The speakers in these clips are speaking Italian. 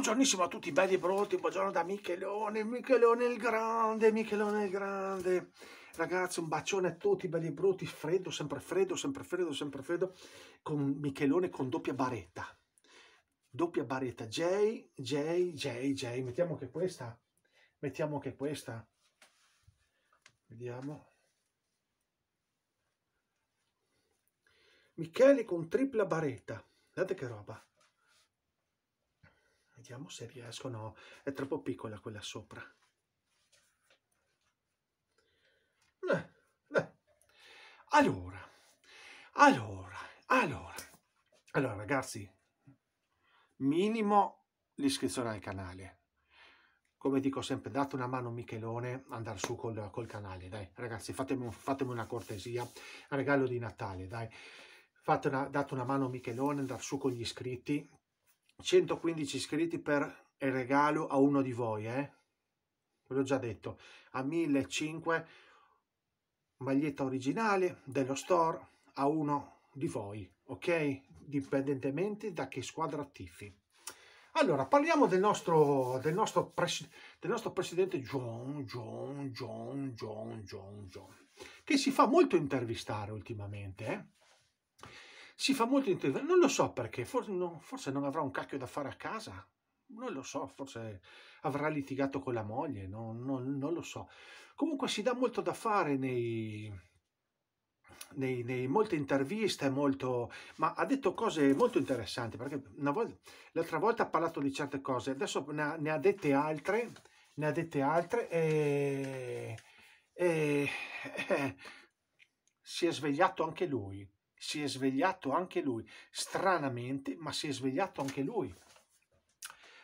Buongiornissimo a tutti, belli e pronti, buongiorno da Michelone, Michelone il grande, Micheleone il grande. Ragazzi, un bacione a tutti, belli e pronti, freddo, sempre freddo, sempre freddo, sempre freddo, con Michelone con doppia baretta. Doppia baretta, J, J, J, J, mettiamo anche questa, mettiamo anche questa. Vediamo. Michele con tripla baretta, guardate che roba. Vediamo se riescono. è troppo piccola quella sopra. Beh, beh. Allora, allora, allora, allora ragazzi, minimo l'iscrizione al canale. Come dico sempre, date una mano a Michelone, andare su col, col, canale, dai. Ragazzi, fatemi, fatemi una cortesia, regalo di Natale, dai. Una, date una mano a Michelone, andare su con gli iscritti, 115 iscritti per il regalo a uno di voi, eh? Ve l'ho già detto. A 1.500 maglietta originale dello store a uno di voi, ok? Dipendentemente da che squadra tifi. Allora, parliamo del nostro, del nostro, pres del nostro presidente John, John, John, John, John, John, che si fa molto intervistare ultimamente, eh? si fa molto intuitiva, non lo so perché, forse, no, forse non avrà un cacchio da fare a casa, non lo so, forse avrà litigato con la moglie, no, no, non lo so. Comunque si dà molto da fare nei, nei, nei, molte interviste, molto, ma ha detto cose molto interessanti, perché l'altra volta ha parlato di certe cose, adesso ne ha, ne ha dette altre, ne ha dette altre e, e eh, si è svegliato anche lui si è svegliato anche lui, stranamente, ma si è svegliato anche lui.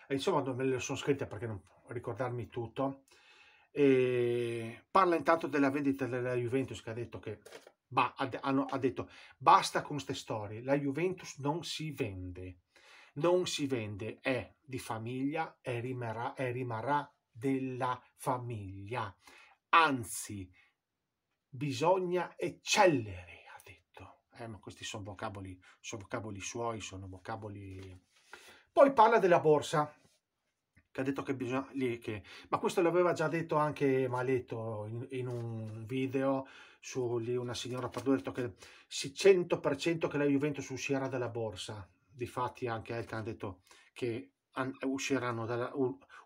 E insomma, me le sono scritte perché non ricordarmi tutto. E parla intanto della vendita della Juventus che ha detto che bah, ha, hanno, ha detto basta con queste storie, la Juventus non si vende, non si vende, è di famiglia e rimarrà, e rimarrà della famiglia, anzi bisogna eccellere eh, ma questi sono vocaboli, sono vocaboli suoi, sono vocaboli... Poi parla della borsa, che ha detto che bisogna... Lì, che, ma questo l'aveva già detto anche Maletto in, in un video su lì una signora Padua, ha detto che sì, 100% che la Juventus uscirà dalla borsa. Difatti anche Elkan ha detto che usciranno dalla,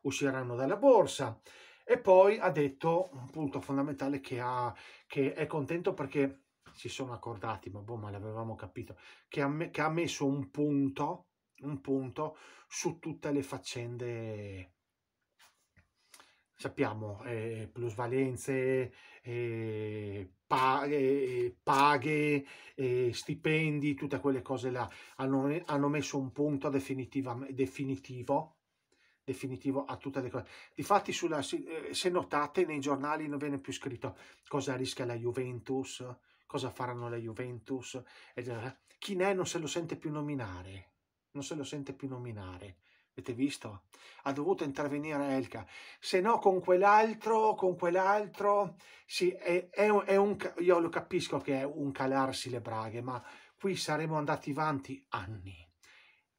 usciranno dalla borsa. E poi ha detto un punto fondamentale che, ha, che è contento perché si sono accordati, ma boh, ma l'avevamo capito, che ha, me, che ha messo un punto, un punto su tutte le faccende sappiamo, eh, plusvalenze, eh, pa eh, paghe, eh, stipendi, tutte quelle cose là, hanno, hanno messo un punto definitivo, definitivo a tutte le cose. Difatti, sulla, eh, se notate, nei giornali non viene più scritto cosa rischia la Juventus, cosa faranno la Juventus, eh, Chi ne è non se lo sente più nominare, non se lo sente più nominare. Avete visto? Ha dovuto intervenire Elka, se no con quell'altro, con quell'altro, sì, è, è, è un, io lo capisco che è un calarsi le braghe, ma qui saremmo andati avanti anni,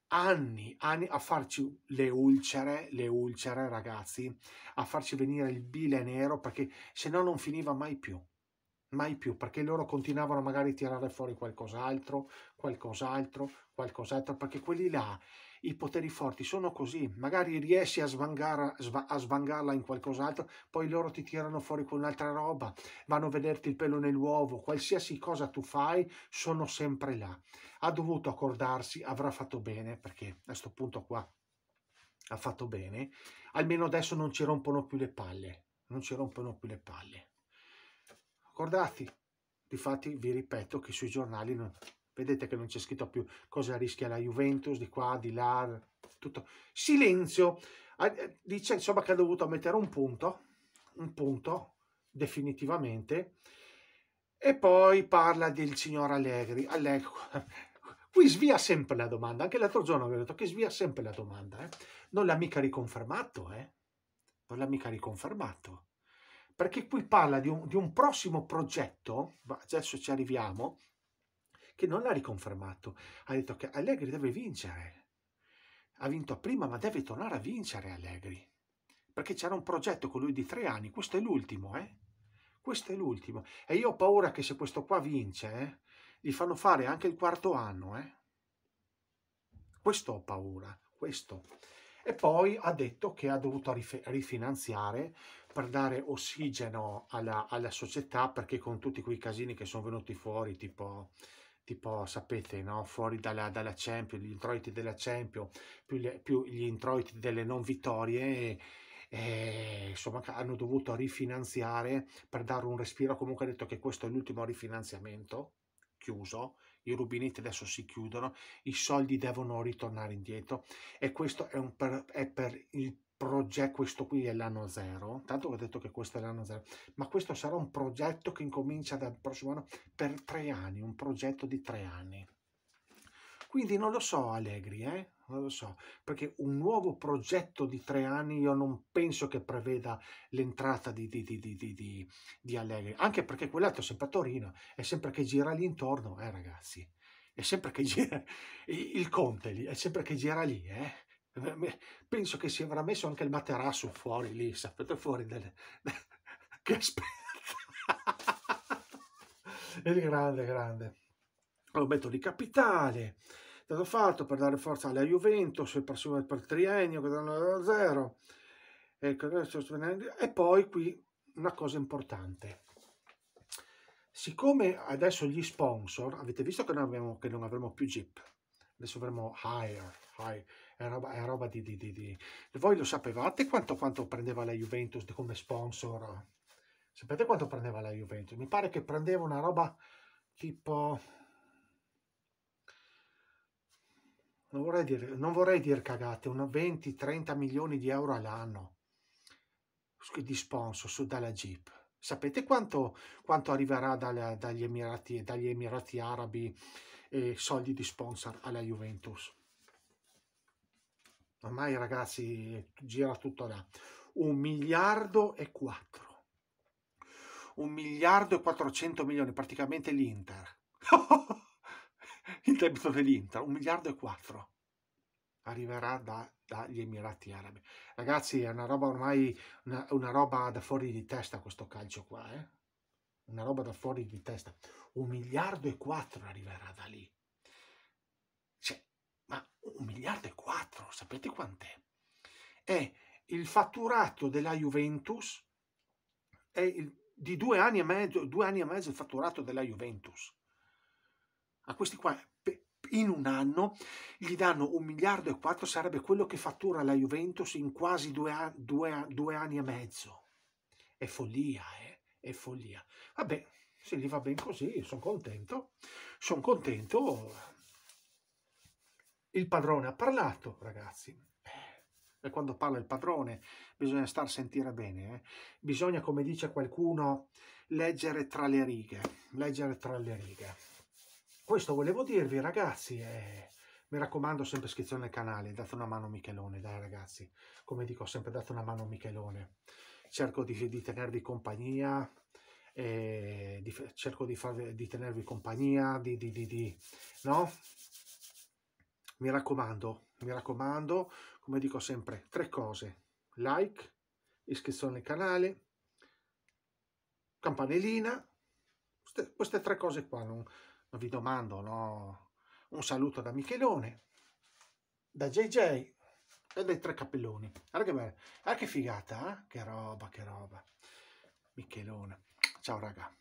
anni, anni a farci le ulcere, le ulcere ragazzi, a farci venire il bile nero perché se no non finiva mai più mai più, perché loro continuavano magari a tirare fuori qualcos'altro, qualcos'altro, qualcos'altro, perché quelli là, i poteri forti, sono così, magari riesci a, svangare, a svangarla in qualcos'altro, poi loro ti tirano fuori con un'altra roba, vanno a vederti il pelo nell'uovo, qualsiasi cosa tu fai, sono sempre là. Ha dovuto accordarsi, avrà fatto bene, perché a questo punto qua ha fatto bene, almeno adesso non ci rompono più le palle, non ci rompono più le palle. Ricordati, difatti vi ripeto che sui giornali non, vedete che non c'è scritto più cosa rischia la Juventus di qua, di là, tutto. Silenzio! Eh, dice insomma che ha dovuto mettere un punto, un punto definitivamente, e poi parla del signor Allegri. Allegri. Qui svia sempre la domanda, anche l'altro giorno avevo detto che svia sempre la domanda, eh? non l'ha mica riconfermato, eh? non l'ha mica riconfermato perché qui parla di un, di un prossimo progetto, ma adesso ci arriviamo, che non l'ha riconfermato. Ha detto che Allegri deve vincere. Ha vinto prima, ma deve tornare a vincere Allegri. Perché c'era un progetto con lui di tre anni, questo è l'ultimo, eh? Questo è l'ultimo. E io ho paura che se questo qua vince, eh, gli fanno fare anche il quarto anno, eh? Questo ho paura, questo e poi ha detto che ha dovuto rif- rifinanziare per dare ossigeno alla, alla, società perché con tutti quei casini che sono venuti fuori tipo, tipo sapete no? fuori dalla, dalla Champions gli introiti della Champions più, più gli introiti delle non vittorie e, e, insomma hanno dovuto rifinanziare per dare un respiro comunque ha detto che questo è l'ultimo rifinanziamento chiuso i rubinetti adesso si chiudono, i soldi devono ritornare indietro e questo è, un per, è per il progetto, questo qui è l'anno zero, tanto ho detto che questo è l'anno zero, ma questo sarà un progetto che incomincia dal prossimo anno per tre anni, un progetto di tre anni. Quindi non lo so Allegri, eh? non lo so, perché un nuovo progetto di tre anni io non penso che preveda l'entrata di, di, di, di Allegri, anche perché quell'altro è sempre a Torino, è sempre che gira lì intorno, eh ragazzi, è sempre che gira, il Conte lì, è sempre che gira lì, eh. Penso che si avrà messo anche il materasso fuori lì, sapete, fuori delle... che aspetta. è grande, grande. Lo metto di capitale stato fatto per dare forza alla Juventus, il per il triennio che danno da zero. E poi qui una cosa importante. Siccome adesso gli sponsor, avete visto che, abbiamo, che non avremo più Jeep, adesso avremo Hire, hire è roba, è roba di, di, di, di, Voi lo sapevate quanto, quanto prendeva la Juventus come sponsor? Sapete quanto prendeva la Juventus? Mi pare che prendeva una roba tipo non vorrei dire, non vorrei dire cagate, una 20-30 milioni di euro all'anno di sponsor su, dalla Jeep. Sapete quanto, quanto arriverà dalla, dagli, Emirati, dagli Emirati Arabi eh, soldi di sponsor alla Juventus? Ormai ragazzi gira tutto là. Un miliardo e quattro. Un miliardo e quattrocento milioni, praticamente l'Inter. Il debito dell'Inter, un miliardo e quattro, arriverà da, dagli Emirati Arabi. Ragazzi, è una roba ormai, una, una roba da fuori di testa questo calcio qua, eh? Una roba da fuori di testa. Un miliardo e quattro arriverà da lì. Cioè, ma un miliardo e quattro, sapete quant'è? È il fatturato della Juventus, è il, di due anni e mezzo, due anni e mezzo il fatturato della Juventus a questi qua in un anno gli danno un miliardo e quattro, sarebbe quello che fattura la Juventus in quasi due, an due, due anni e mezzo. È follia, eh? è follia. Vabbè, se gli va ben così, sono contento, sono contento. Il padrone ha parlato, ragazzi. Eh, e quando parla il padrone bisogna star a sentire bene. Eh? Bisogna, come dice qualcuno, leggere tra le righe. Leggere tra le righe questo volevo dirvi ragazzi eh, mi raccomando sempre iscrizione al canale date una mano a Michelone dai ragazzi come dico sempre date una mano a Michelone cerco di, di tenervi compagnia eh, di, cerco di, farvi, di tenervi compagnia di, di, di no? mi raccomando mi raccomando come dico sempre tre cose like iscrizione al canale campanellina queste, queste tre cose qua non, vi domando no? un saluto da Michelone, da JJ e dai tre cappelloni. Guarda che bella, guarda ah, che figata, eh? che roba, che roba. Michelone. Ciao raga.